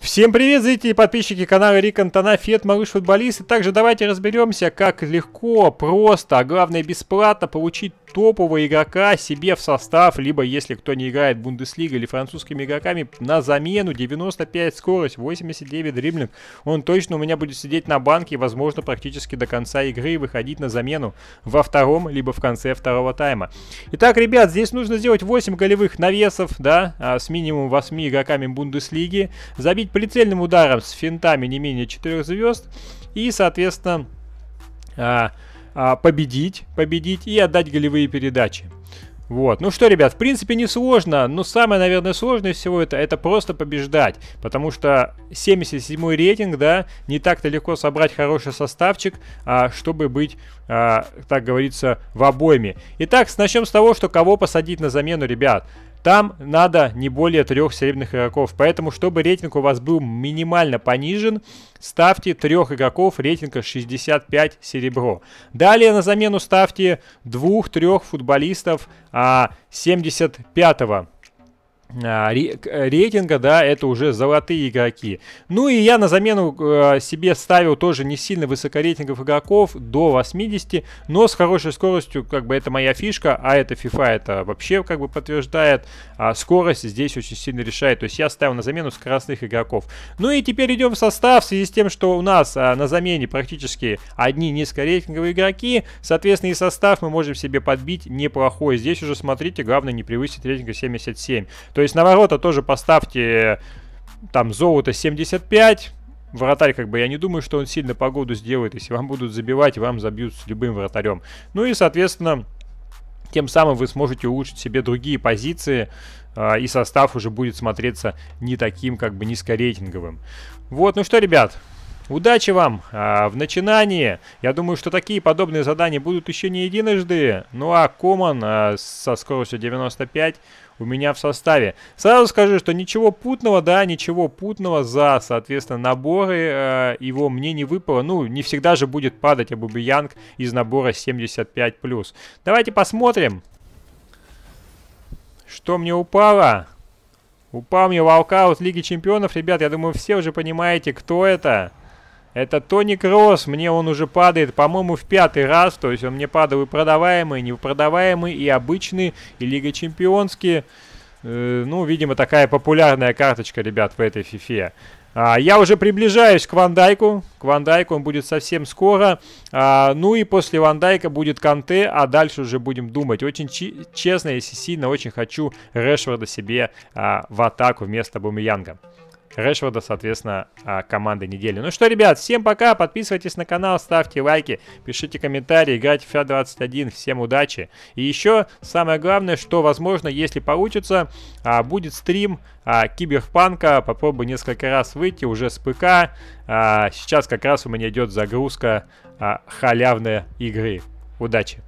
Всем привет, зрители и подписчики канала Рик Антона, Фет, Малыш Футболист. И также давайте разберемся, как легко, просто, а главное бесплатно получить топового игрока себе в состав, либо если кто не играет Бундеслига или французскими игроками, на замену 95 скорость, 89 дриблинг. Он точно у меня будет сидеть на банке, возможно, практически до конца игры выходить на замену во втором, либо в конце второго тайма. Итак, ребят, здесь нужно сделать 8 голевых навесов, да, а, с минимум 8 игроками Бундеслиги, забить прицельным ударом с финтами не менее 4 звезд и, соответственно, а, а, победить, победить и отдать голевые передачи. Вот. Ну что, ребят, в принципе не сложно, но самое, наверное, сложное всего это, это просто побеждать, потому что 77 рейтинг, да, не так-то легко собрать хороший составчик, а, чтобы быть, а, так говорится, в обойме. Итак, начнем с того, что кого посадить на замену, ребят. Там надо не более трех серебряных игроков. Поэтому, чтобы рейтинг у вас был минимально понижен, ставьте трех игроков рейтинга 65 серебро. Далее на замену ставьте двух-трех футболистов а, 75 а, э, рейтинга, да, это уже золотые игроки. Ну и я на замену э, себе ставил тоже не сильно высокорейтинговых игроков, до 80, но с хорошей скоростью, как бы это моя фишка, а это FIFA это вообще как бы подтверждает, а скорость здесь очень сильно решает, то есть я ставил на замену скоростных игроков. Ну и теперь идем в состав в связи с тем, что у нас а, на замене практически одни низкорейтинговые игроки, соответственно и состав мы можем себе подбить неплохой, здесь уже смотрите, главное не превысить рейтинга 77, то то есть на ворота тоже поставьте там золото 75, вратарь, как бы, я не думаю, что он сильно погоду сделает. Если вам будут забивать, вам забьют с любым вратарем. Ну и, соответственно, тем самым вы сможете улучшить себе другие позиции, э, и состав уже будет смотреться не таким, как бы, низкорейтинговым. Вот, ну что, ребят, Удачи вам а, в начинании. Я думаю, что такие подобные задания будут еще не единожды. Ну а Коман а, со скоростью 95 у меня в составе. Сразу скажу, что ничего путного, да, ничего путного за, соответственно, наборы э, его мне не выпало. Ну, не всегда же будет падать Абуби Янг из набора 75+. Давайте посмотрим, что мне упало. Упал мне волкаут Лиги Чемпионов. Ребят, я думаю, все уже понимаете, кто это. Это Тони Кросс, мне он уже падает, по-моему, в пятый раз, то есть он мне падал и продаваемый, и непродаваемый, и обычный, и Лига Чемпионские. Э, ну, видимо, такая популярная карточка, ребят, в этой фифе. А, я уже приближаюсь к Вандайку. К Вандайку он будет совсем скоро. А, ну и после Вандайка будет Канте, а дальше уже будем думать. Очень честно, если сильно очень хочу Решварда себе а, в атаку вместо Бумиянга. Решварда, соответственно, а, команды недели. Ну что, ребят, всем пока, подписывайтесь на канал, ставьте лайки, пишите комментарии, играйте в FIFA 21, всем удачи. И еще самое главное, что, возможно, если получится, а, будет стрим а, Киберпанка, попробую несколько раз выйти уже с ПК. Сейчас как раз у меня идет загрузка халявной игры. Удачи!